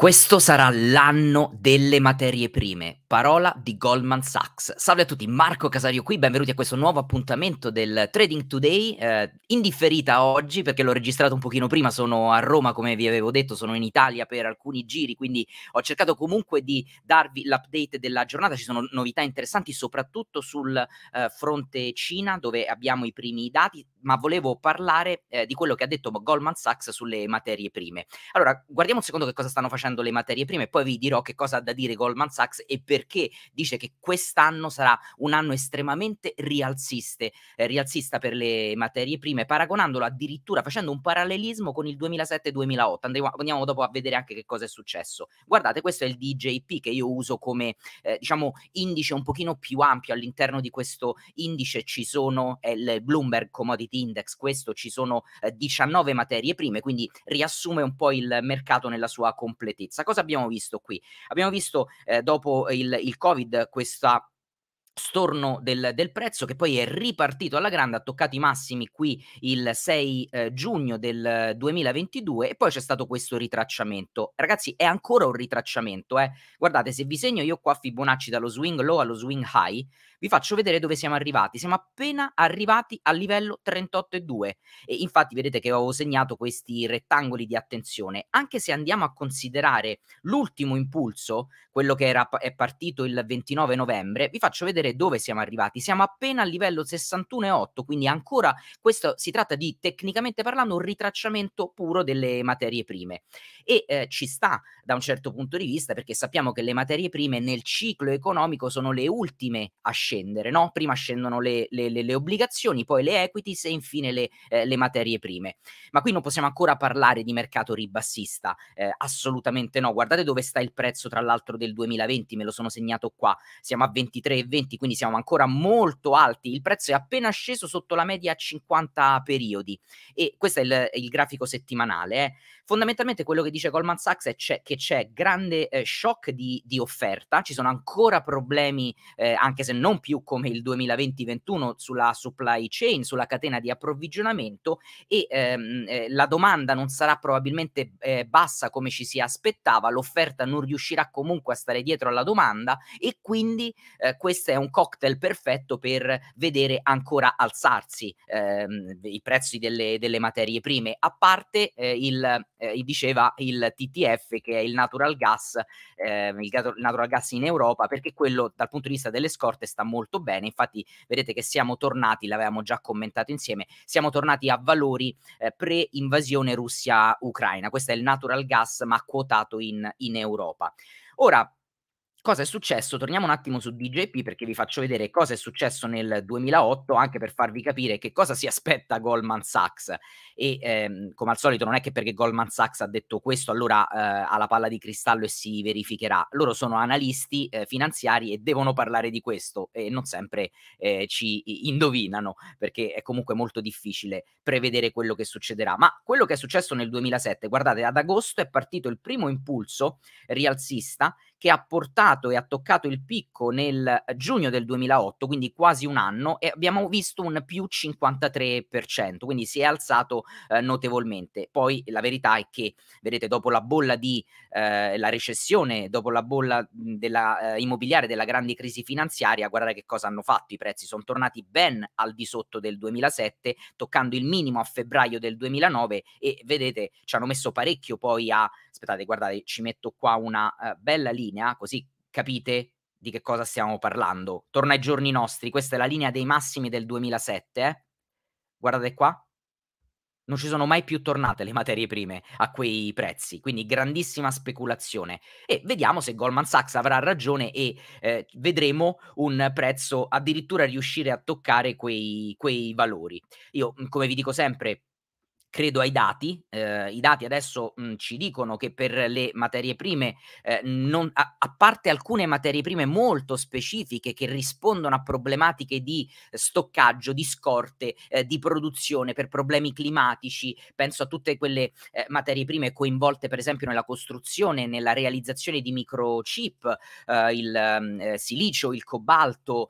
Questo sarà l'anno delle materie prime, parola di Goldman Sachs. Salve a tutti, Marco Casario qui, benvenuti a questo nuovo appuntamento del Trading Today, eh, indifferita oggi perché l'ho registrato un pochino prima, sono a Roma come vi avevo detto, sono in Italia per alcuni giri, quindi ho cercato comunque di darvi l'update della giornata, ci sono novità interessanti soprattutto sul eh, fronte Cina dove abbiamo i primi dati, ma volevo parlare eh, di quello che ha detto Goldman Sachs sulle materie prime. Allora, guardiamo un secondo che cosa stanno facendo le materie prime, poi vi dirò che cosa ha da dire Goldman Sachs e perché dice che quest'anno sarà un anno estremamente rialziste, eh, rialzista per le materie prime, paragonandolo addirittura facendo un parallelismo con il 2007-2008. Andiamo, andiamo, dopo a vedere anche che cosa è successo. Guardate, questo è il DJP che io uso come eh, diciamo indice un pochino più ampio all'interno di questo indice ci sono il Bloomberg Commodity Commodity Index, questo ci sono 19 eh, materie prime, quindi riassume un po' il mercato nella sua completezza. Cosa abbiamo visto qui? Abbiamo visto eh, dopo il, il Covid questa storno del, del, prezzo che poi è ripartito alla grande, ha toccato i massimi qui il 6 eh, giugno del 2022 e poi c'è stato questo ritracciamento. Ragazzi, è ancora un ritracciamento, eh? Guardate, se vi segno io qua Fibonacci dallo swing low allo swing high, vi faccio vedere dove siamo arrivati. Siamo appena arrivati al livello 38,2 e infatti vedete che avevo segnato questi rettangoli di attenzione. Anche se andiamo a considerare l'ultimo impulso, quello che era, è partito il 29 novembre, vi faccio vedere dove siamo arrivati. Siamo appena al livello 61,8, quindi ancora questo si tratta di tecnicamente parlando un ritracciamento puro delle materie prime e eh, ci sta da un certo punto di vista perché sappiamo che le materie prime nel ciclo economico sono le ultime a scegliere scendere, no? Prima scendono le, le, le, le obbligazioni, poi le equities e infine le, eh, le materie prime. Ma qui non possiamo ancora parlare di mercato ribassista, eh, assolutamente no. Guardate dove sta il prezzo, tra l'altro, del 2020, me lo sono segnato qua. Siamo a 23,20, quindi siamo ancora molto alti. Il prezzo è appena sceso sotto la media a 50 periodi. E questo è il, il grafico settimanale. Eh. Fondamentalmente quello che dice Goldman Sachs è c'è, che c'è grande eh, shock di, di, offerta, ci sono ancora problemi, eh, anche se non più come il 2020-21 sulla supply chain, sulla catena di approvvigionamento e ehm, eh, la domanda non sarà probabilmente eh, bassa come ci si aspettava, l'offerta non riuscirà comunque a stare dietro alla domanda e quindi eh, questo è un cocktail perfetto per vedere ancora alzarsi ehm, i prezzi delle, delle materie prime, a parte eh, il eh, diceva il TTF, che è il natural gas, eh, il natural gas in Europa, perché quello dal punto di vista delle scorte sta molto bene. Infatti, vedete che siamo tornati, l'avevamo già commentato insieme, siamo tornati a valori eh, pre-invasione Russia-Ucraina. Questo è il natural gas, ma quotato in, in Europa. Ora, cosa è successo? Torniamo un attimo su DJP perché vi faccio vedere cosa è successo nel 2008 anche per farvi capire che cosa si aspetta Goldman Sachs e ehm, come al solito non è che perché Goldman Sachs ha detto questo allora eh, ha la palla di cristallo e si verificherà, loro sono analisti eh, finanziari e devono parlare di questo e non sempre eh, ci indovinano perché è comunque molto difficile prevedere quello che succederà, ma quello che è successo nel 2007, guardate ad agosto è partito il primo impulso rialzista che ha portato e ha toccato il picco nel eh, giugno del 2008, quindi quasi un anno, e abbiamo visto un più 53%, quindi si è alzato eh, notevolmente. Poi la verità è che, vedete, dopo la bolla di eh, la recessione, dopo la bolla della, eh, immobiliare della grande crisi finanziaria, guardate che cosa hanno fatto, i prezzi sono tornati ben al di sotto del 2007, toccando il minimo a febbraio del 2009 e vedete ci hanno messo parecchio poi a aspettate, guardate, ci metto qua una uh, bella linea, così capite di che cosa stiamo parlando. Torna ai giorni nostri, questa è la linea dei massimi del 2007. Eh? Guardate qua. Non ci sono mai più tornate le materie prime a quei prezzi, quindi grandissima speculazione. E vediamo se Goldman Sachs avrà ragione e eh, vedremo un prezzo addirittura riuscire a toccare quei, quei valori. Io, come vi dico sempre, credo ai dati. Eh, I dati adesso mh, ci dicono che per le materie prime, eh, non, a, a, parte alcune materie prime molto specifiche che rispondono a problematiche di stoccaggio, di scorte, eh, di produzione per problemi climatici, penso a tutte quelle eh, materie prime coinvolte per esempio nella costruzione, nella realizzazione di microchip, eh, il eh, silicio, il cobalto,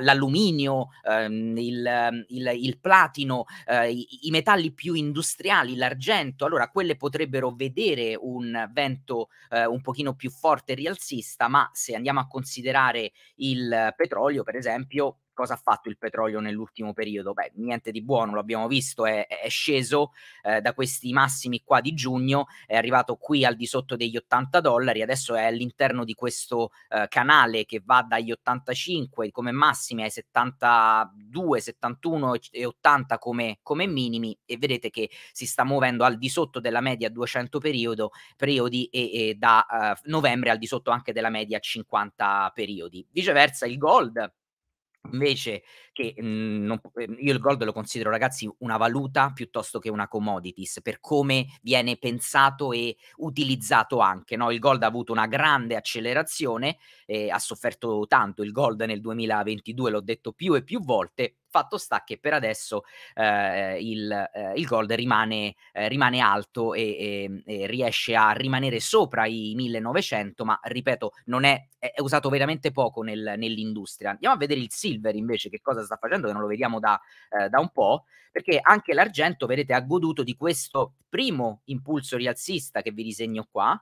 l'alluminio, ehm, il, il, il, platino, i, i metalli più industriali, l'argento, allora quelle potrebbero vedere un vento eh, un pochino più forte rialzista, ma se andiamo a considerare il petrolio, per esempio, cosa ha fatto il petrolio nell'ultimo periodo? Beh, niente di buono, l'abbiamo visto, è, è sceso eh, da questi massimi qua di giugno, è arrivato qui al di sotto degli 80 dollari, adesso è all'interno di questo eh, canale che va dagli 85 come massimi ai 72, 71 e 80 come, come minimi e vedete che si sta muovendo al di sotto della media 200 periodo, periodi e, e da eh, novembre al di sotto anche della media 50 periodi. Viceversa il gold Invece che mh, mhmm, non, ehm, io il gold lo considero ragazzi una valuta piuttosto che una commodities per come viene pensato e utilizzato anche. No? Il gold ha avuto una grande accelerazione, e eh, ha sofferto tanto il gold nel 2022, l'ho detto più e più volte, Fatto sta che per adesso eh, il, eh, il, gold rimane, eh, rimane alto e, e, e, riesce a rimanere sopra i 1900, ma ripeto, non è, è usato veramente poco nel, nell'industria. Andiamo a vedere il silver invece, che cosa cosa sta facendo, che non lo vediamo da, eh, da un po', perché anche l'argento, vedete, ha goduto di questo primo impulso rialzista che vi disegno qua,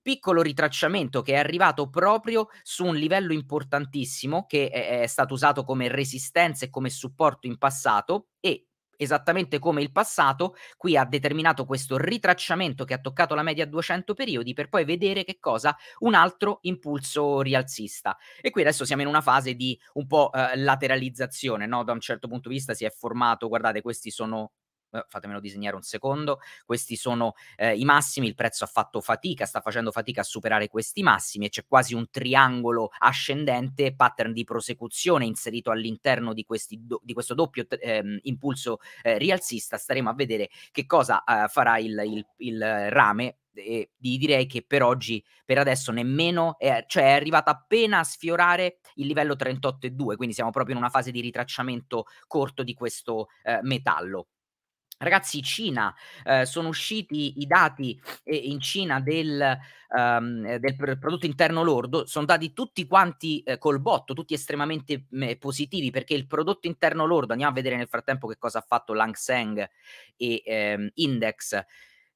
piccolo ritracciamento che è arrivato proprio su un livello importantissimo che è, è stato usato come resistenza e come supporto in passato e esattamente come il passato, qui ha determinato questo ritracciamento che ha toccato la media a 200 periodi per poi vedere che cosa un altro impulso rialzista. E qui adesso siamo in una fase di un po' eh, lateralizzazione, no? da un certo punto di vista si è formato, guardate, questi sono eh, fatemelo disegnare un secondo, questi sono eh, i massimi, il prezzo ha fatto fatica, sta facendo fatica a superare questi massimi e c'è quasi un triangolo ascendente, pattern di prosecuzione inserito all'interno di, do, di questo doppio eh, impulso eh, rialzista, staremo a vedere che cosa eh, farà il, il, il rame e direi che per oggi, per adesso nemmeno, è, cioè è arrivata appena a sfiorare il livello 38,2, quindi siamo proprio in una fase di ritracciamento corto di questo eh, metallo. Ragazzi, Cina, eh, sono usciti i dati eh, in Cina del, ehm, del, prodotto interno lordo, sono dati tutti quanti eh, col botto, tutti estremamente mh, positivi, perché il prodotto interno lordo, andiamo a vedere nel frattempo che cosa ha fatto Lang Seng e ehm, Index,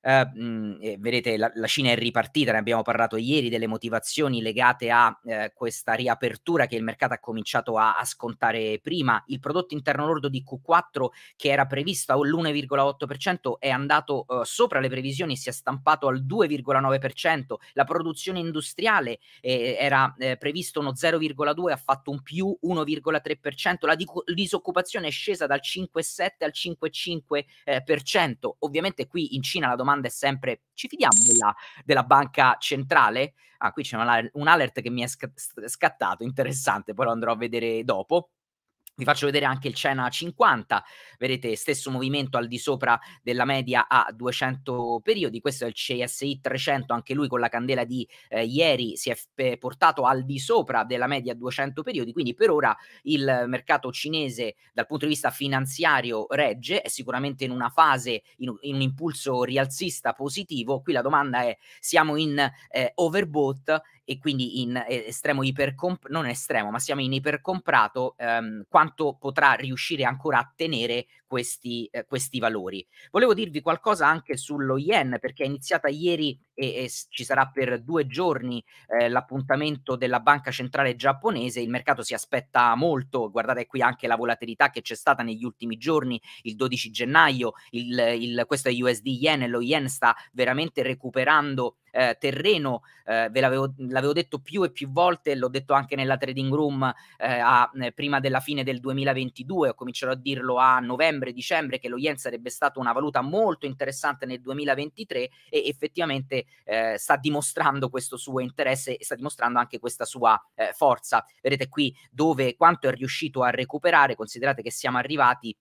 eh, mhmm, vedete, la, la, Cina è ripartita, ne abbiamo parlato ieri, delle motivazioni legate a eh, questa riapertura che il mercato ha cominciato a, a, scontare prima. Il prodotto interno lordo di Q4 che era previsto all'1,8% è andato eh, sopra le previsioni, si è stampato al 2,9%. La produzione industriale eh, era eh, previsto uno 0,2%, ha fatto un più 1,3%. La dico- disoccupazione è scesa dal 5,7 al 5,5%. Eh, Ovviamente qui in Cina la domanda domanda è sempre, ci fidiamo della, della banca centrale? Ah, qui c'è un, alert che mi è scattato, interessante, poi lo andrò a vedere dopo. Vi faccio vedere anche il Cena 50, vedete stesso movimento al di sopra della media a 200 periodi, questo è il CSI 300, anche lui con la candela di eh, ieri si è f- eh, portato al di sopra della media a 200 periodi, quindi per ora il mercato cinese dal punto di vista finanziario regge, è sicuramente in una fase, in, in un impulso rialzista positivo, qui la domanda è siamo in eh, overbought e quindi in eh, estremo ipercomp- non estremo, ma siamo in ipercomprato, ehm, quanto potrà riuscire ancora a tenere questi, eh, questi valori. Volevo dirvi qualcosa anche sullo yen, perché è iniziata ieri e, e ci sarà per due giorni eh, l'appuntamento della Banca Centrale Giapponese. Il mercato si aspetta molto, guardate qui anche la volatilità che c'è stata negli ultimi giorni, il 12 gennaio, il, il, questo è USD Yen, lo Yen sta veramente recuperando eh, terreno, eh, ve l'avevo, l'avevo, detto più e più volte, l'ho detto anche nella trading room eh, a, eh, prima della fine del 2022, ho cominciato a dirlo a novembre, dicembre, che lo yen sarebbe stata una valuta molto interessante nel 2023 e effettivamente eh, sta dimostrando questo suo interesse e sta dimostrando anche questa sua eh, forza. Vedete qui dove quanto è riuscito a recuperare, considerate che siamo arrivati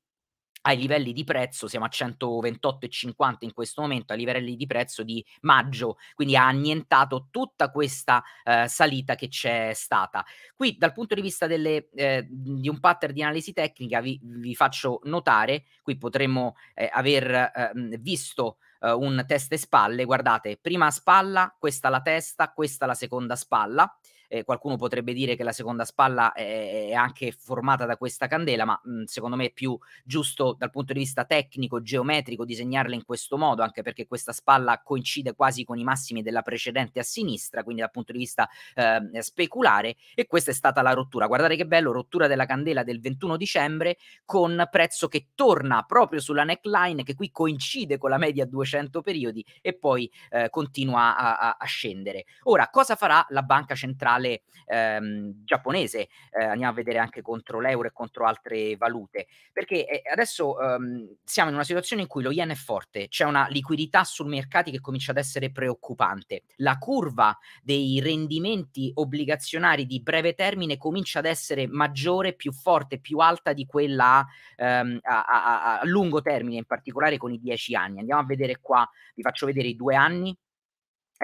ai livelli di prezzo, siamo a 128,50 in questo momento, ai livelli di prezzo di maggio, quindi ha annientato tutta questa eh, salita che c'è stata. Qui dal punto di vista delle, eh, di un pattern di analisi tecnica vi, vi faccio notare, qui potremmo eh, aver eh, visto eh, un testa e spalle, guardate, prima spalla, questa la testa, questa la seconda spalla, eh, qualcuno potrebbe dire che la seconda spalla è, anche formata da questa candela, ma mh, mhmm, secondo me è più giusto dal punto di vista tecnico, geometrico, disegnarla in questo modo, anche perché questa spalla coincide quasi con i massimi della precedente a sinistra, quindi dal punto di vista eh, speculare, e questa è stata la rottura. Guardate che bello, rottura della candela del 21 dicembre con prezzo che torna proprio sulla neckline, che qui coincide con la media 200 periodi e poi eh, continua a, a, a scendere. Ora, cosa farà la banca centrale? reale ehm, giapponese, eh, andiamo a vedere anche contro l'euro e contro altre valute, perché eh, adesso ehm, siamo in una situazione in cui lo yen è forte, c'è una liquidità sul mercato che comincia ad essere preoccupante, la curva dei rendimenti obbligazionari di breve termine comincia ad essere maggiore, più forte, più alta di quella ehm, a, a, a lungo termine, in particolare con i 10 anni. Andiamo a vedere qua, vi faccio vedere i due anni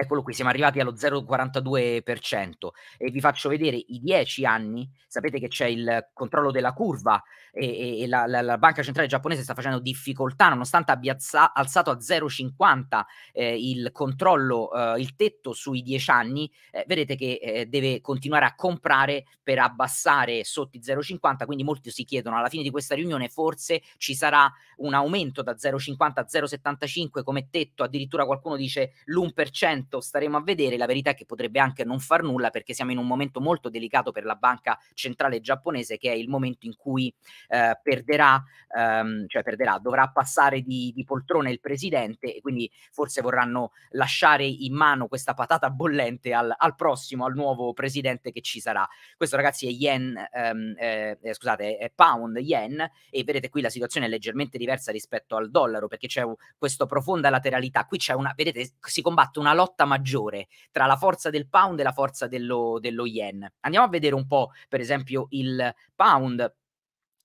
Eccolo qui, siamo arrivati allo 0,42% e vi faccio vedere i 10 anni. Sapete che c'è il controllo della curva e, e la, la, la, banca centrale giapponese sta facendo difficoltà, nonostante abbia alza, alzato a 0,50 eh, il controllo, eh, il tetto sui 10 anni, eh, vedete che eh, deve continuare a comprare per abbassare sotto i 0,50, quindi molti si chiedono alla fine di questa riunione forse ci sarà un aumento da 0,50 a 0,75 come tetto, addirittura qualcuno dice l'1% momento staremo a vedere, la verità è che potrebbe anche non far nulla perché siamo in un momento molto delicato per la banca centrale giapponese che è il momento in cui eh, perderà, ehm, cioè perderà, dovrà passare di, di poltrone il presidente e quindi forse vorranno lasciare in mano questa patata bollente al, al prossimo, al nuovo presidente che ci sarà. Questo ragazzi è yen, ehm, eh, eh scusate, è pound yen e vedete qui la situazione è leggermente diversa rispetto al dollaro perché c'è questa profonda lateralità, qui c'è una, vedete, si combatte una lotta lotta maggiore tra la forza del pound e la forza dello, dello yen. Andiamo a vedere un po', per esempio, il pound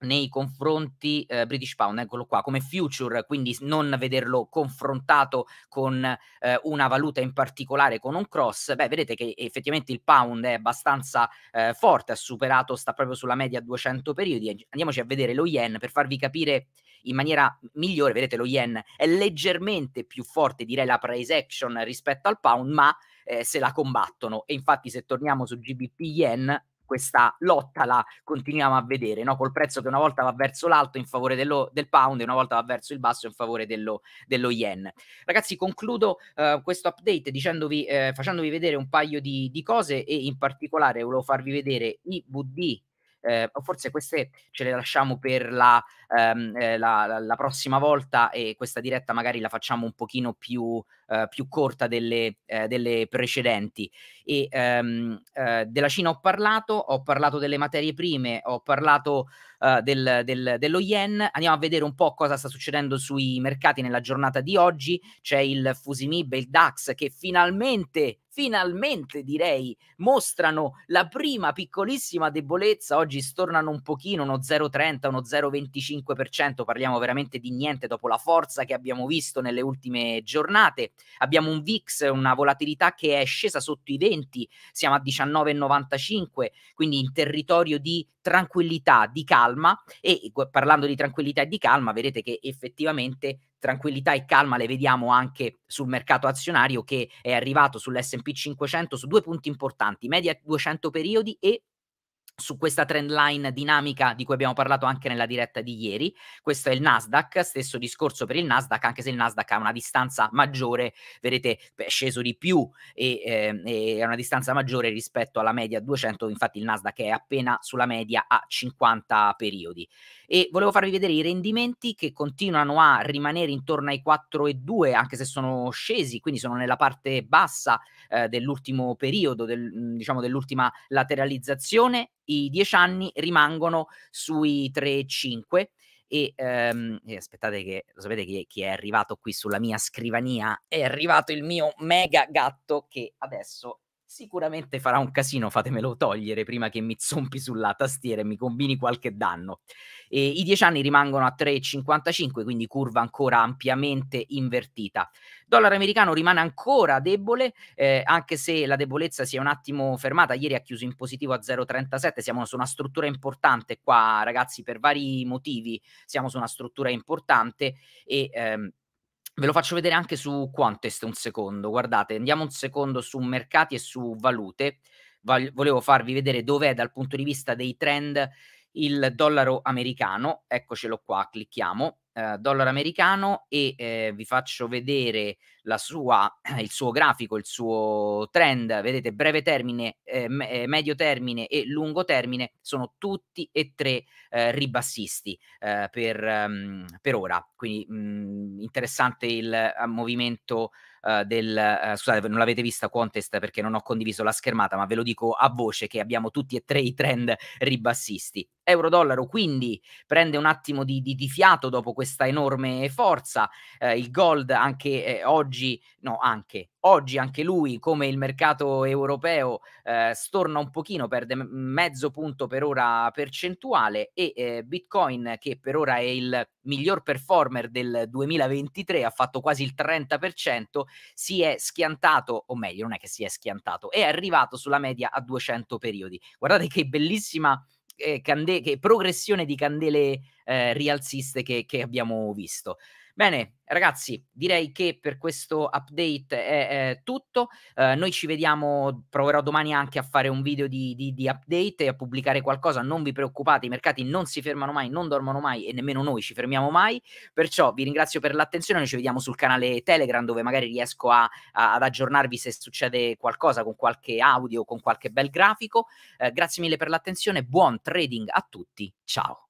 nei confronti eh, British Pound, eccolo qua, come future, quindi non vederlo confrontato con eh, una valuta in particolare, con un cross, beh, vedete che effettivamente il pound è abbastanza eh, forte, ha superato, sta proprio sulla media 200 periodi. Andiamoci a vedere lo yen per farvi capire in maniera migliore, vedete lo yen è leggermente più forte, direi, la price action rispetto al pound, ma eh, se la combattono. E infatti se torniamo su GBP yen, questa lotta la continuiamo a vedere, no? col prezzo che una volta va verso l'alto in favore dello, del pound e una volta va verso il basso in favore dello, dello yen. Ragazzi, concludo uh, questo update dicendovi, eh, facendovi vedere un paio di, di, cose e in particolare volevo farvi vedere i BD. Eh, forse queste ce le lasciamo per la, ehm, eh, la, la, prossima volta e questa diretta magari la facciamo un pochino più, eh, più corta delle, eh, delle precedenti e ehm, eh, della Cina ho parlato, ho parlato delle materie prime, ho parlato eh, del, del, dello yen, andiamo a vedere un po' cosa sta succedendo sui mercati nella giornata di oggi, c'è il Fusimib e il DAX che finalmente finalmente direi mostrano la prima piccolissima debolezza oggi stornano un pochino uno 0,30 uno 0,25% parliamo veramente di niente dopo la forza che abbiamo visto nelle ultime giornate abbiamo un VIX una volatilità che è scesa sotto i 20 20, siamo a 19,95, quindi in territorio di tranquillità, di calma e parlando di tranquillità e di calma vedete che effettivamente tranquillità e calma le vediamo anche sul mercato azionario che è arrivato sull'S&P 500 su due punti importanti, media 200 periodi e su questa trend line dinamica di cui abbiamo parlato anche nella diretta di ieri. Questo è il Nasdaq, stesso discorso per il Nasdaq, anche se il Nasdaq ha una distanza maggiore, vedete è sceso di più e, eh, è una distanza maggiore rispetto alla media 200, infatti il Nasdaq è appena sulla media a 50 periodi. E volevo farvi vedere i rendimenti che continuano a rimanere intorno ai 4,2 anche se sono scesi, quindi sono nella parte bassa eh, dell'ultimo periodo, del, mm, diciamo dell'ultima lateralizzazione i 10 anni rimangono sui 3,5 e, ehm, e aspettate che lo sapete che, chi è arrivato qui sulla mia scrivania è arrivato il mio mega gatto che adesso sicuramente farà un casino, fatemelo togliere prima che mi zompi sulla tastiera e mi combini qualche danno. E I 10 anni rimangono a 3,55, quindi curva ancora ampiamente invertita. Dollaro americano rimane ancora debole, eh, anche se la debolezza si è un attimo fermata. Ieri ha chiuso in positivo a 0,37. Siamo su una struttura importante qua, ragazzi, per vari motivi. Siamo su una struttura importante e. Ehm, Ve lo faccio vedere anche su Quantest un secondo. Guardate, andiamo un secondo su mercati e su valute. volevo farvi vedere dov'è dal punto di vista dei trend il dollaro americano. Eccocelo qua, clicchiamo. Eh, dollaro americano e eh, vi faccio vedere la sua, il suo grafico, il suo trend, vedete breve termine, eh, eh, medio termine e lungo termine sono tutti e tre eh, ribassisti eh, per, um, per, ora, quindi mh, mm, interessante il eh, movimento uh, del... Uh, scusate, non l'avete vista Contest perché non ho condiviso la schermata, ma ve lo dico a voce che abbiamo tutti e tre i trend ribassisti. Euro-dollaro quindi prende un attimo di, di, di fiato dopo questa enorme forza, il gold anche oggi oggi, no anche, oggi anche lui come il mercato europeo eh, storna un pochino, perde mezzo punto per ora percentuale e eh, Bitcoin che per ora è il miglior performer del 2023, ha fatto quasi il 30%, si è schiantato, o meglio non è che si è schiantato, è arrivato sulla media a 200 periodi. Guardate che bellissima eh, cande- che progressione di candele eh, rialziste che, che abbiamo visto. Bene, ragazzi, direi che per questo update è, è tutto. Eh, noi ci vediamo, proverò domani anche a fare un video di, di, di, update e a pubblicare qualcosa. Non vi preoccupate, i mercati non si fermano mai, non dormono mai e nemmeno noi ci fermiamo mai. Perciò vi ringrazio per l'attenzione. Noi ci vediamo sul canale Telegram dove magari riesco a, a, ad aggiornarvi se succede qualcosa con qualche audio, con qualche bel grafico. Eh, grazie mille per l'attenzione, buon trading a tutti, ciao.